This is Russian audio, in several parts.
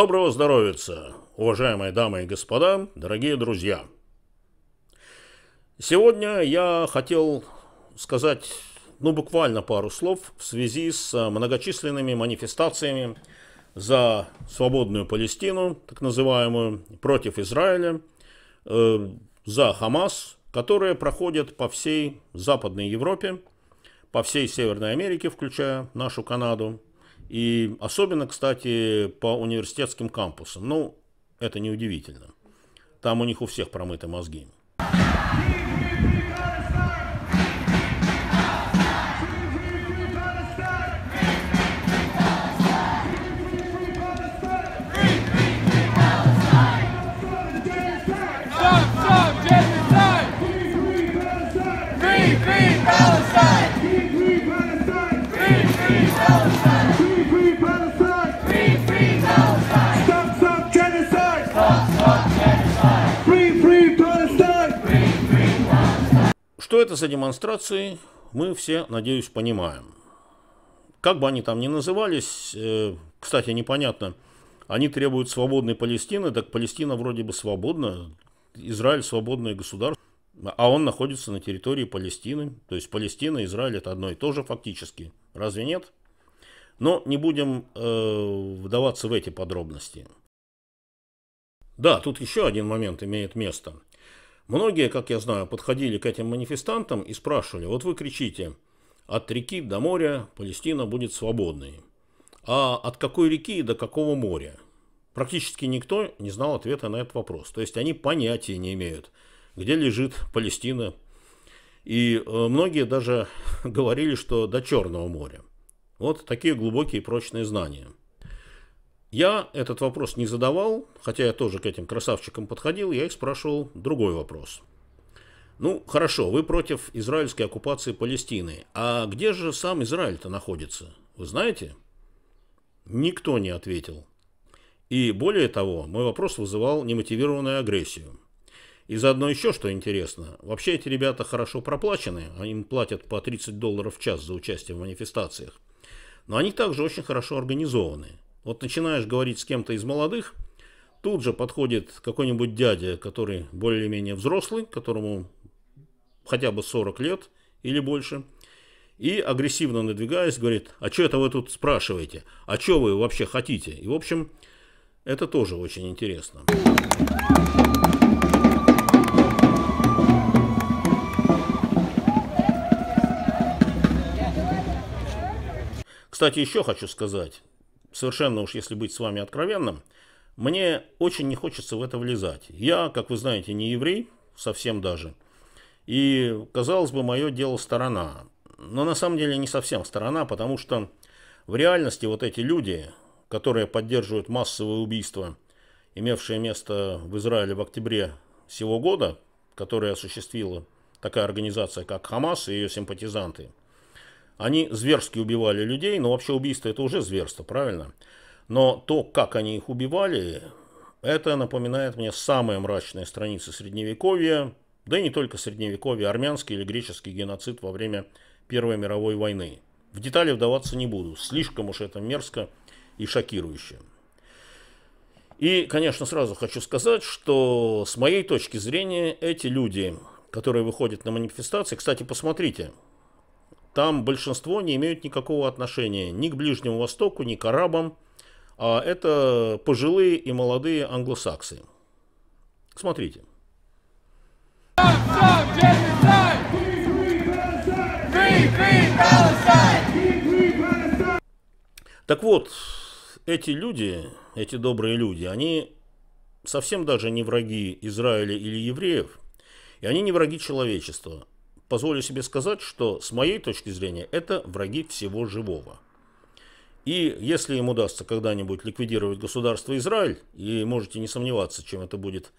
Доброго здоровья, уважаемые дамы и господа, дорогие друзья! Сегодня я хотел сказать, ну, буквально пару слов в связи с многочисленными манифестациями за свободную Палестину, так называемую, против Израиля, э, за Хамас, которые проходят по всей Западной Европе, по всей Северной Америке, включая нашу Канаду, и особенно, кстати, по университетским кампусам. Ну, это неудивительно. Там у них у всех промыты мозги. Palestine! Что это за демонстрации, мы все, надеюсь, понимаем. Как бы они там ни назывались, э, кстати, непонятно, они требуют свободной Палестины, так Палестина вроде бы свободна, Израиль свободное государство, а он находится на территории Палестины. То есть Палестина и Израиль это одно и то же фактически. Разве нет? Но не будем э, вдаваться в эти подробности. Да, тут еще один момент имеет место – Многие, как я знаю, подходили к этим манифестантам и спрашивали, вот вы кричите, от реки до моря Палестина будет свободной, а от какой реки до какого моря? Практически никто не знал ответа на этот вопрос. То есть они понятия не имеют, где лежит Палестина. И э, многие даже говорили, что до Черного моря. Вот такие глубокие и прочные знания – я этот вопрос не задавал, хотя я тоже к этим красавчикам подходил, я их спрашивал другой вопрос. Ну, хорошо, вы против израильской оккупации Палестины. А где же сам Израиль-то находится? Вы знаете? Никто не ответил. И более того, мой вопрос вызывал немотивированную агрессию. И заодно еще что интересно, вообще эти ребята хорошо проплачены, им платят по 30 долларов в час за участие в манифестациях. Но они также очень хорошо организованы. Вот начинаешь говорить с кем-то из молодых, тут же подходит какой-нибудь дядя, который более-менее взрослый, которому хотя бы 40 лет или больше, и агрессивно надвигаясь, говорит, а что это вы тут спрашиваете? А что вы вообще хотите? И, в общем, это тоже очень интересно. Кстати, еще хочу сказать, совершенно уж если быть с вами откровенным, мне очень не хочется в это влезать. Я, как вы знаете, не еврей, совсем даже. И, казалось бы, мое дело сторона. Но на самом деле не совсем сторона, потому что в реальности вот эти люди, которые поддерживают массовое убийство, имевшее место в Израиле в октябре всего года, которое осуществила такая организация, как Хамас и ее симпатизанты – они зверски убивали людей, но вообще убийство это уже зверство, правильно? Но то, как они их убивали, это напоминает мне самые мрачные страницы Средневековья, да и не только Средневековья, армянский или греческий геноцид во время Первой мировой войны. В детали вдаваться не буду, слишком уж это мерзко и шокирующе. И, конечно, сразу хочу сказать, что с моей точки зрения эти люди, которые выходят на манифестации, кстати, посмотрите, там большинство не имеют никакого отношения ни к Ближнему Востоку, ни к арабам. А это пожилые и молодые англосаксы. Смотрите. Так вот, эти люди, эти добрые люди, они совсем даже не враги Израиля или евреев, и они не враги человечества позволю себе сказать, что с моей точки зрения это враги всего живого. И если им удастся когда-нибудь ликвидировать государство Израиль, и можете не сомневаться, чем это будет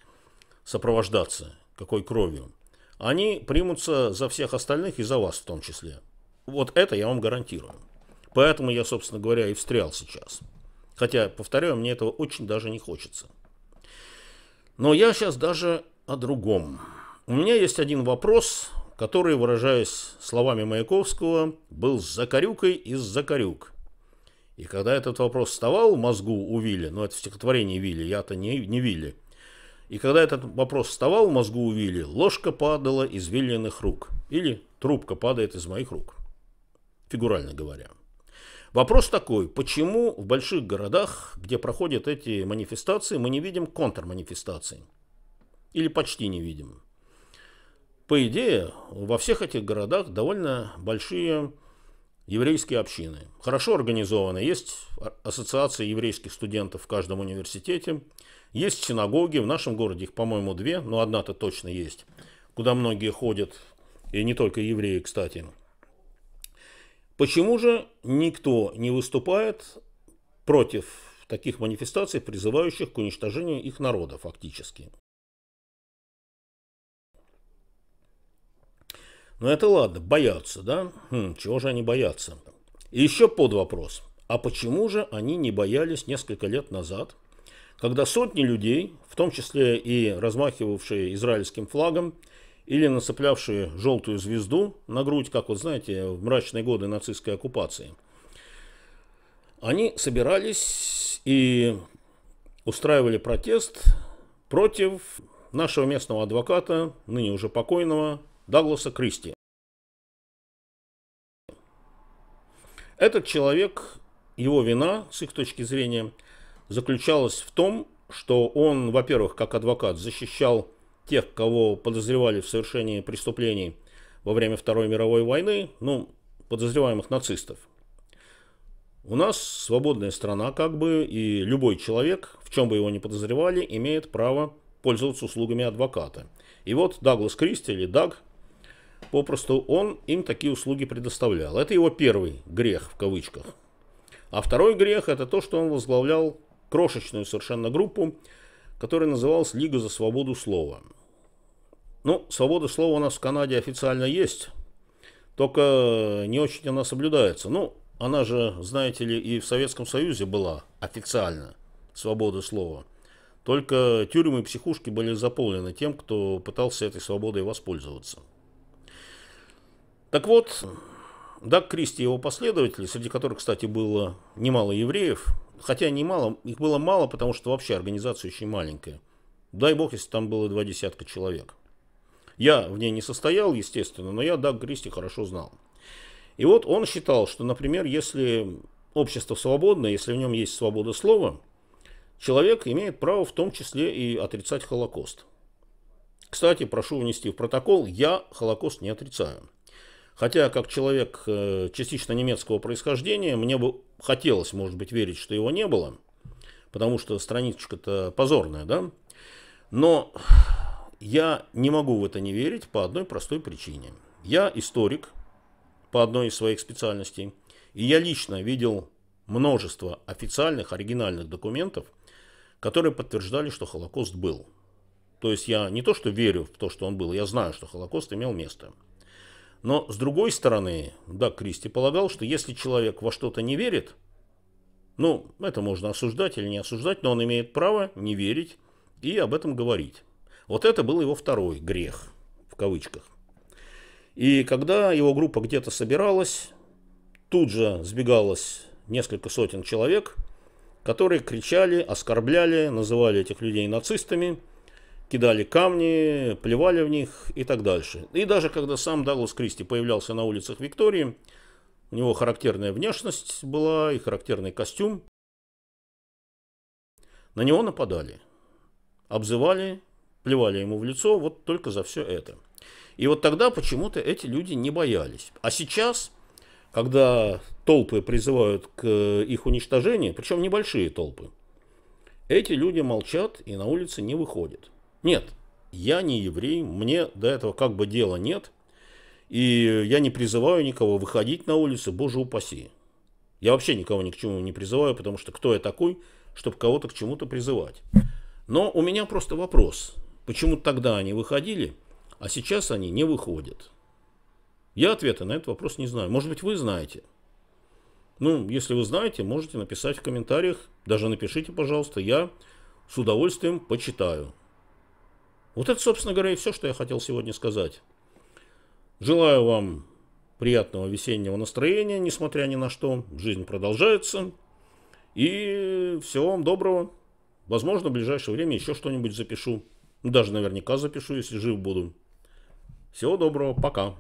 сопровождаться, какой кровью, они примутся за всех остальных и за вас в том числе. Вот это я вам гарантирую. Поэтому я, собственно говоря, и встрял сейчас. Хотя, повторяю, мне этого очень даже не хочется. Но я сейчас даже о другом. У меня есть один вопрос, который, выражаясь словами Маяковского, был с закорюкой из закорюк. И когда этот вопрос вставал в мозгу у Вилли, ну это в стихотворении Вилли, я-то не, не Вилли, и когда этот вопрос вставал в мозгу у Вилли, ложка падала из Виллиных рук. Или трубка падает из моих рук. Фигурально говоря. Вопрос такой, почему в больших городах, где проходят эти манифестации, мы не видим контрманифестаций? Или почти не видим? по идее, во всех этих городах довольно большие еврейские общины. Хорошо организованы. Есть ассоциации еврейских студентов в каждом университете. Есть синагоги. В нашем городе их, по-моему, две, но одна-то точно есть, куда многие ходят. И не только евреи, кстати. Почему же никто не выступает против таких манифестаций, призывающих к уничтожению их народа фактически? Ну это ладно, боятся, да? Хм, чего же они боятся? И еще под вопрос. А почему же они не боялись несколько лет назад, когда сотни людей, в том числе и размахивавшие израильским флагом, или нацеплявшие желтую звезду на грудь, как вот знаете, в мрачные годы нацистской оккупации, они собирались и устраивали протест против нашего местного адвоката, ныне уже покойного, Дагласа Кристи. Этот человек, его вина, с их точки зрения, заключалась в том, что он, во-первых, как адвокат, защищал тех, кого подозревали в совершении преступлений во время Второй мировой войны, ну, подозреваемых нацистов. У нас свободная страна, как бы, и любой человек, в чем бы его ни подозревали, имеет право пользоваться услугами адвоката. И вот Даглас Кристи, или Даг, Попросту он им такие услуги предоставлял. Это его первый грех в кавычках. А второй грех это то, что он возглавлял крошечную совершенно группу, которая называлась Лига за свободу слова. Ну, свобода слова у нас в Канаде официально есть, только не очень она соблюдается. Ну, она же, знаете ли, и в Советском Союзе была официально свобода слова. Только тюрьмы и психушки были заполнены тем, кто пытался этой свободой воспользоваться. Так вот, Даг Кристи и его последователи, среди которых, кстати, было немало евреев, хотя немало, их было мало, потому что вообще организация очень маленькая. Дай бог, если там было два десятка человек. Я в ней не состоял, естественно, но я Даг Кристи хорошо знал. И вот он считал, что, например, если общество свободное, если в нем есть свобода слова, человек имеет право в том числе и отрицать Холокост. Кстати, прошу внести в протокол, я Холокост не отрицаю. Хотя, как человек э, частично немецкого происхождения, мне бы хотелось, может быть, верить, что его не было, потому что страничка-то позорная, да? Но я не могу в это не верить по одной простой причине. Я историк по одной из своих специальностей, и я лично видел множество официальных, оригинальных документов, которые подтверждали, что Холокост был. То есть я не то, что верю в то, что он был, я знаю, что Холокост имел место. Но, с другой стороны, да, Кристи полагал, что если человек во что-то не верит, ну, это можно осуждать или не осуждать, но он имеет право не верить и об этом говорить. Вот это был его второй грех, в кавычках. И когда его группа где-то собиралась, тут же сбегалось несколько сотен человек, которые кричали, оскорбляли, называли этих людей нацистами – кидали камни, плевали в них и так дальше. И даже когда сам Даглас Кристи появлялся на улицах Виктории, у него характерная внешность была и характерный костюм. На него нападали, обзывали, плевали ему в лицо, вот только за все это. И вот тогда почему-то эти люди не боялись. А сейчас, когда толпы призывают к э, их уничтожению, причем небольшие толпы, эти люди молчат и на улице не выходят. Нет, я не еврей, мне до этого как бы дела нет, и я не призываю никого выходить на улицы, боже упаси. Я вообще никого ни к чему не призываю, потому что кто я такой, чтобы кого-то к чему-то призывать. Но у меня просто вопрос, почему тогда они выходили, а сейчас они не выходят? Я ответа на этот вопрос не знаю. Может быть, вы знаете. Ну, если вы знаете, можете написать в комментариях, даже напишите, пожалуйста, я с удовольствием почитаю. Вот это, собственно говоря, и все, что я хотел сегодня сказать. Желаю вам приятного весеннего настроения, несмотря ни на что. Жизнь продолжается. И всего вам доброго. Возможно, в ближайшее время еще что-нибудь запишу. Даже наверняка запишу, если жив буду. Всего доброго, пока.